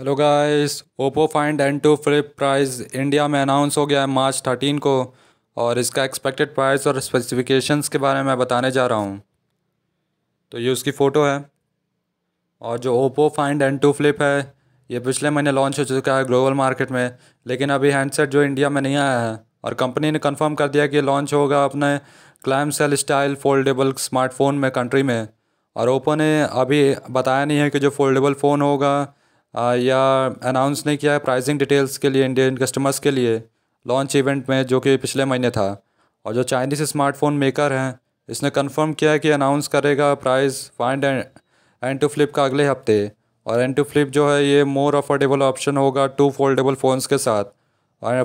hello guys Oppo Find N two Flip price India में announce हो गया है मार्च थर्टीन को और इसका एक्सपेक्टेड प्राइस और स्पेसिफिकेशंस के बारे में मैं बताने जा रहा हूँ तो ये उसकी फ़ोटो है और जो Oppo Find N two Flip है ये पिछले महीने लॉन्च हो चुका है ग्लोबल मार्केट में लेकिन अभी हैंडसेट जो इंडिया में नहीं आया है और कंपनी ने कन्फर्म कर दिया कि लॉन्च होगा अपने clamshell style foldable smartphone में कंट्री में और ओप्पो ने अभी बताया नहीं है कि जो फोल्डेबल फ़ोन होगा या अनाउंस नहीं किया है प्राइसिंग डिटेल्स के लिए इंडियन कस्टमर्स के लिए लॉन्च इवेंट में जो कि पिछले महीने था और जो चाइनीज़ स्मार्टफोन मेकर हैं इसने कंफर्म किया है कि अनाउंस करेगा price Find and N two Flip का अगले हफ्ते और एन टू फ्लिप जो है ये मोर अफोर्डेबल ऑप्शन होगा टू फोल्डेबल फ़ोन्स के साथ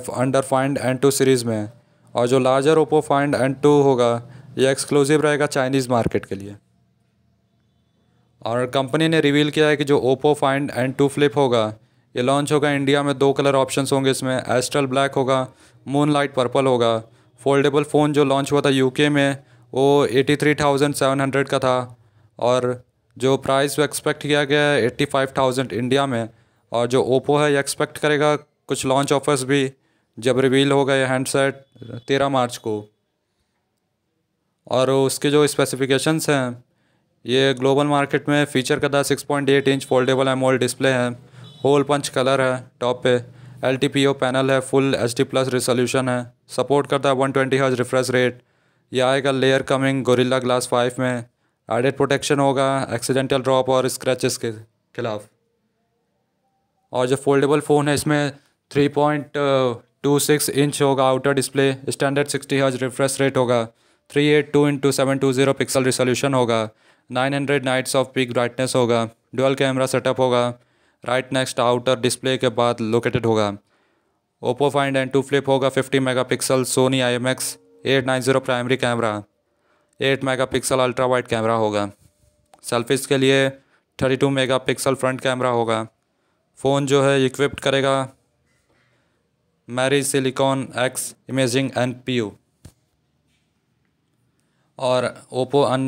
under Find N two series में और जो larger Oppo Find N two होगा ये एक्सक्लूसिव रहेगा चाइनीज़ मार्केट के लिए और कंपनी ने रिवील किया है कि जो Oppo Find and two Flip होगा ये लॉन्च होगा इंडिया में दो कलर ऑप्शंस होंगे इसमें एस्ट्रल ब्लैक होगा मून लाइट पर्पल होगा फोल्डेबल फ़ोन जो लॉन्च हुआ था यूके में वो eighty three thousand seven hundred का था और जो प्राइस एक्सपेक्ट किया गया है एट्टी फाइव थाउजेंड इंडिया में और जो ओप्पो है ये एक्सपेक्ट करेगा कुछ लॉन्च ऑफर्स भी जब रिवील होगा ये हैंडसेट तेरह मार्च को और उसके जो स्पेसिफिकेशंस हैं ये ग्लोबल मार्केट में फीचर का six point eight inch foldable AMOLED display है होल पंच कलर है टॉप पे L T P O panel है full H D plus resolution है सपोर्ट करता है one twenty hertz refresh rate यह आएगा layer Corning Gorilla Glass five में एडेड प्रोटेक्शन होगा एक्सीडेंटल ड्रॉप और स्क्रैचेस के खिलाफ और जो फोल्डेबल फ़ोन है इसमें three point two six inch होगा outer display standard sixty hertz refresh rate होगा three eight two into seven two zero pixel resolution होगा nine hundred nits of peak brightness होगा डुअल कैमरा सेटअप होगा right next outer display के बाद located होगा Oppo Find and two Flip होगा mega pixel Sony I M X eight nine zero primary camera eight mega pixel ultra wide camera होगा selfies के लिए thirty two mega pixel front camera होगा phone जो है equipped करेगा MariSilicon X imaging N P U और Oppo अन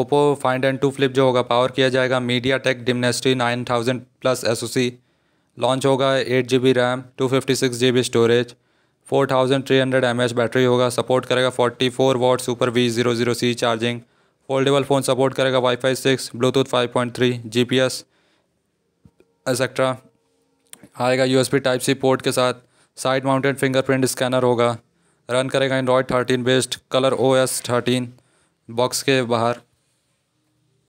Oppo Find and two Flip जो होगा पावर किया जाएगा MediaTek Dimensity nine thousand plus S launch होगा eight G B RAM two fifty six G B storage four thousand three hundred M H battery होगा support करेगा forty four watt super V zero zero C charging foldable phone support करेगा Y wifi six Bluetooth five point three G P S etcetera आएगा U S B type C port के साथ side mounted fingerprint scanner होगा run करेगा Android thirteen based colour O S thirteen box के बाहर